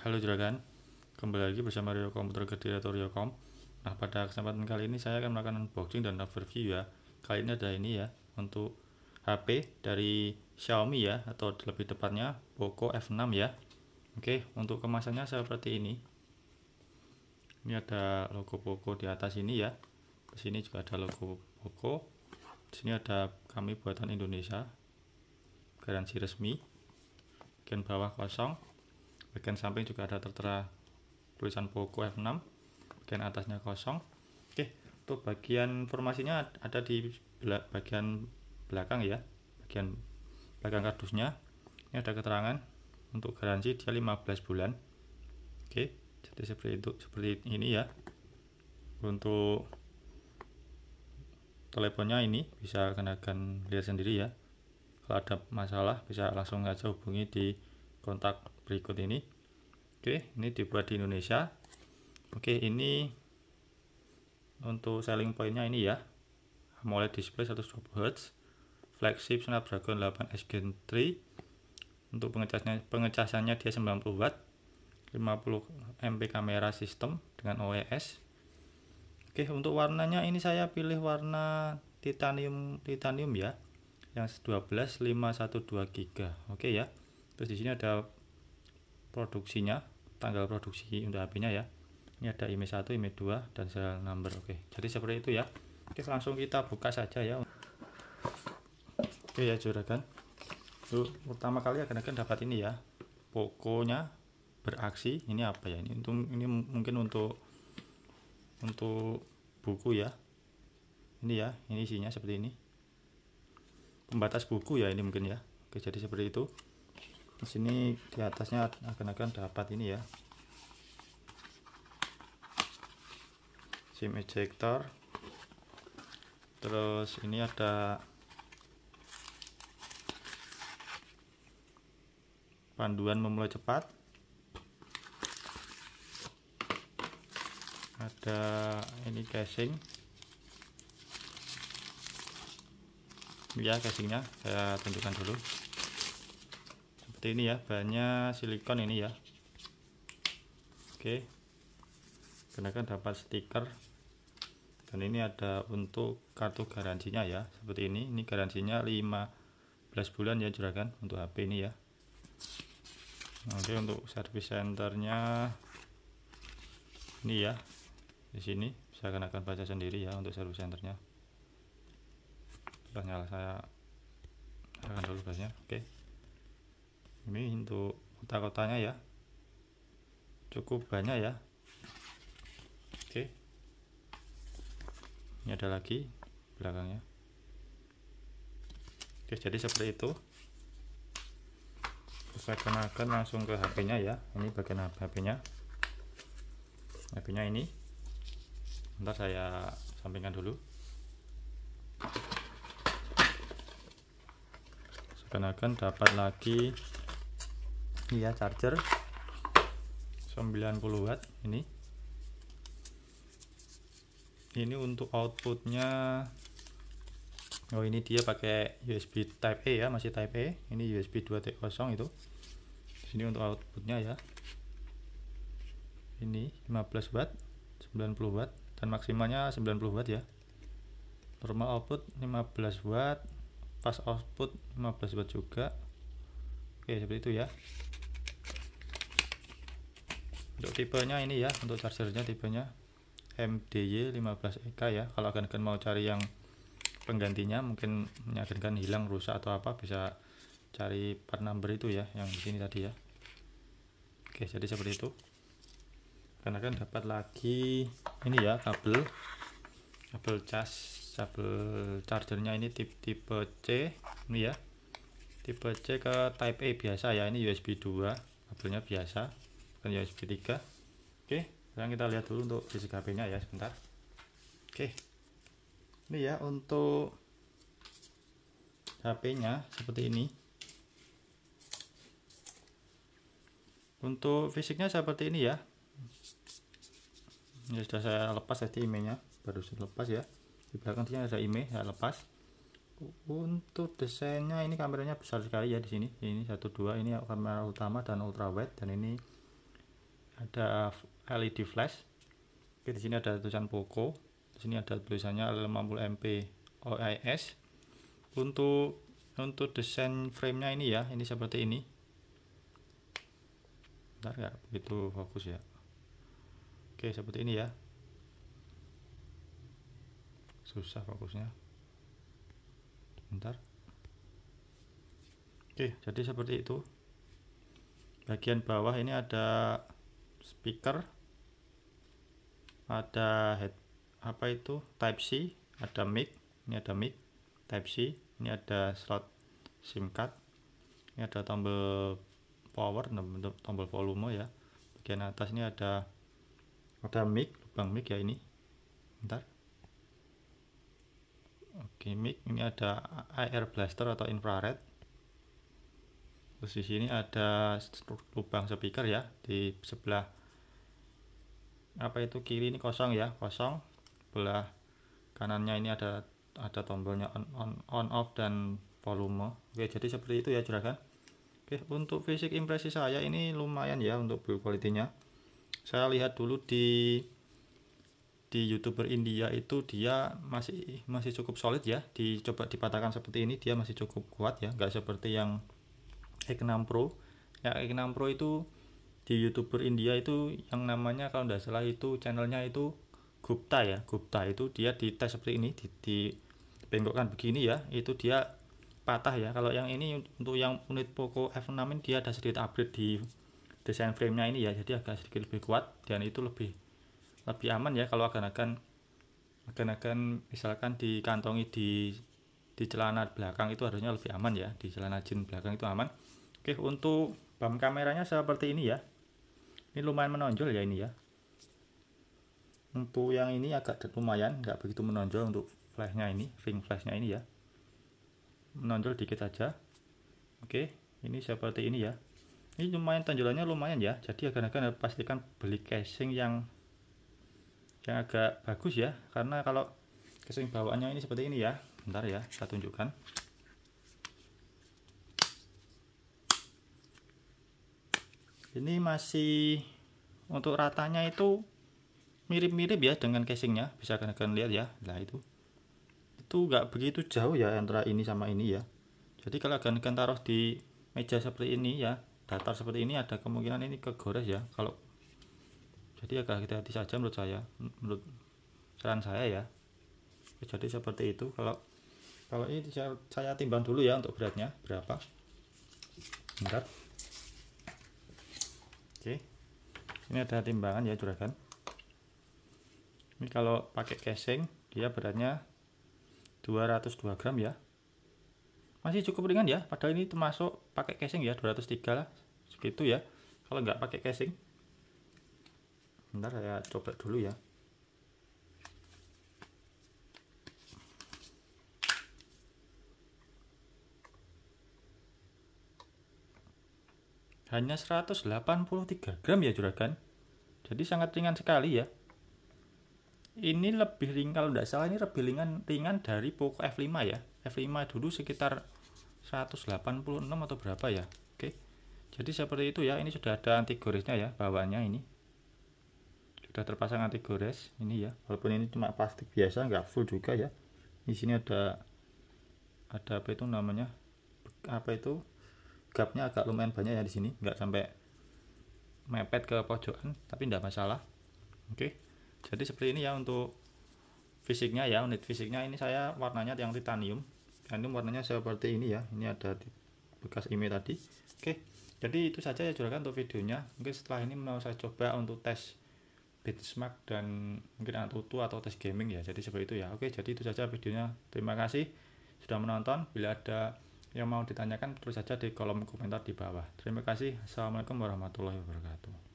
Halo Juragan, kembali lagi bersama Rio Komputer Gede atau Rio Kom. Nah, pada kesempatan kali ini saya akan melakukan unboxing dan overview ya. Kali ini ada ini ya, untuk HP dari Xiaomi ya, atau lebih tepatnya Poco F6 ya. Oke, untuk kemasannya seperti ini. Ini ada logo Poco di atas ini ya. Di sini juga ada logo Poco. Di sini ada kami buatan Indonesia. Garansi resmi. Bagian bawah kosong bagian samping juga ada tertera tulisan Poco F6 bagian atasnya kosong oke untuk bagian formasinya ada di bagian belakang ya bagian belakang kardusnya ini ada keterangan untuk garansi dia 15 bulan oke jadi seperti itu seperti ini ya untuk teleponnya ini bisa kenakan lihat sendiri ya kalau ada masalah bisa langsung aja hubungi di kontak berikut ini oke ini dibuat di Indonesia oke ini untuk selling pointnya ini ya AMOLED display 120 Hz flagship Snapdragon 8 S Gen 3 untuk pengecasannya, pengecasannya dia 90 Watt 50 MP kamera sistem dengan OIS e oke untuk warnanya ini saya pilih warna titanium titanium ya yang 12 512 giga oke ya terus di sini ada produksinya tanggal produksi untuk HP-nya ya ini ada IMEI 1, IMEI 2 dan serial number oke jadi seperti itu ya oke langsung kita buka saja ya oke ya juragan tuh pertama kali akan akan dapat ini ya pokoknya beraksi ini apa ya ini untuk ini mungkin untuk untuk buku ya ini ya ini isinya seperti ini pembatas buku ya ini mungkin ya oke jadi seperti itu di sini di atasnya akan-akan dapat ini ya sim ejector terus ini ada panduan memulai cepat ada ini casing ya casingnya saya tunjukkan dulu seperti ini ya bahannya silikon ini ya oke gunakan dapat stiker dan ini ada untuk kartu garansinya ya seperti ini ini garansinya 15 bulan ya juragan untuk HP ini ya Oke untuk service centernya ini ya di sini bisa akan baca sendiri ya untuk service centernya. sudah nyala saya akan dulu bahasnya Oke ini untuk kota-kotanya ya cukup banyak ya oke ini ada lagi belakangnya oke jadi seperti itu saya kenakan langsung ke HP nya ya ini bagian HP nya HP nya ini ntar saya sampingkan dulu seakan-akan dapat lagi ini ya charger 90 watt ini ini untuk outputnya oh ini dia pakai USB Type A e ya masih Type A. E. ini USB 2 t itu sini untuk outputnya ya ini 15 watt 90 watt dan maksimalnya 90 watt ya normal output 15 watt pas output 15 watt juga oke seperti itu ya untuk tipenya ini ya untuk chargernya tipenya MDY 15EK e ya kalau agen-agen mau cari yang penggantinya mungkin menyakinkan hilang rusak atau apa bisa cari part number itu ya yang di sini tadi ya oke jadi seperti itu karena kan dapat lagi ini ya kabel kabel cas kabel chargernya ini tipe tipe C ini ya tipe C ke type A biasa ya ini USB 2 kabelnya biasa dan USB 3 oke sekarang kita lihat dulu untuk fisik HP nya ya sebentar oke ini ya untuk HP nya seperti ini untuk fisiknya seperti ini ya ini sudah saya lepas tadi IMEI nya baru saya lepas ya di belakang sini ada email saya lepas untuk desainnya ini kameranya besar sekali ya di sini ini satu dua ini kamera utama dan ultrawide dan ini ada LED flash Oke, di sini ada tulisan Poco di sini ada tulisannya 50 MP e OIS untuk untuk desain frame nya ini ya ini seperti ini bentar ya, begitu fokus ya oke seperti ini ya susah fokusnya bentar oke jadi seperti itu bagian bawah ini ada speaker ada head apa itu type C ada mic ini ada mic type C ini ada slot SIM card ini ada tombol power tombol volume ya bagian atas ini ada ada mic lubang mic ya ini ntar oke mic ini ada IR blaster atau infrared terus di sini ada lubang speaker ya di sebelah apa itu kiri ini kosong ya kosong sebelah kanannya ini ada ada tombolnya on, on, on off dan volume oke jadi seperti itu ya juragan oke untuk fisik impresi saya ini lumayan ya untuk build quality nya saya lihat dulu di di youtuber India itu dia masih masih cukup solid ya dicoba dipatahkan seperti ini dia masih cukup kuat ya nggak seperti yang X6 Pro ya X6 Pro itu di youtuber India itu yang namanya kalau tidak salah itu channelnya itu Gupta ya Gupta itu dia di tes seperti ini di, di bengkokkan begini ya itu dia patah ya kalau yang ini untuk yang unit Poco F6 ini dia ada sedikit upgrade di desain framenya ini ya jadi agak sedikit lebih kuat dan itu lebih lebih aman ya kalau akan-akan akan-akan misalkan dikantongi di di celana belakang itu harusnya lebih aman ya di celana jin belakang itu aman Oke, untuk bump kameranya seperti ini ya. Ini lumayan menonjol ya ini ya. Untuk yang ini agak lumayan, nggak begitu menonjol untuk flashnya ini, ring flashnya ini ya. Menonjol dikit aja. Oke, ini seperti ini ya. Ini lumayan tonjolannya lumayan ya. Jadi agak-agak agak pastikan beli casing yang yang agak bagus ya, karena kalau casing bawaannya ini seperti ini ya. Bentar ya, saya tunjukkan. ini masih untuk ratanya itu mirip-mirip ya dengan casingnya bisa kalian lihat ya nah itu itu nggak begitu jauh ya antara ini sama ini ya jadi kalau kalian taruh di meja seperti ini ya datar seperti ini ada kemungkinan ini kegores ya kalau jadi agak hati-hati saja menurut saya menurut saran saya ya jadi seperti itu kalau kalau ini saya, saya timbang dulu ya untuk beratnya berapa bentar ini ada timbangan ya juragan ini kalau pakai casing dia beratnya 202 gram ya masih cukup ringan ya padahal ini termasuk pakai casing ya 203 lah segitu ya kalau nggak pakai casing bentar saya coba dulu ya Hanya 183 gram ya juragan. Jadi sangat ringan sekali ya. Ini lebih ringan, kalau tidak salah ini lebih ringan, ringan dari Poco F5 ya. F5 dulu sekitar 186 atau berapa ya. Oke. Jadi seperti itu ya. Ini sudah ada anti goresnya ya bawahnya ini. Sudah terpasang anti gores ini ya. Walaupun ini cuma plastik biasa nggak full juga ya. Di sini ada ada apa itu namanya? Apa itu? gapnya agak lumayan banyak ya di sini nggak sampai mepet ke pojokan tapi tidak masalah oke jadi seperti ini ya untuk fisiknya ya unit fisiknya ini saya warnanya yang titanium titanium warnanya seperti ini ya ini ada bekas ini e tadi oke jadi itu saja ya juragan untuk videonya mungkin setelah ini mau saya coba untuk tes benchmark dan mungkin antutu atau tes gaming ya jadi seperti itu ya oke jadi itu saja videonya terima kasih sudah menonton bila ada yang mau ditanyakan terus saja di kolom komentar di bawah. Terima kasih. Assalamualaikum warahmatullahi wabarakatuh.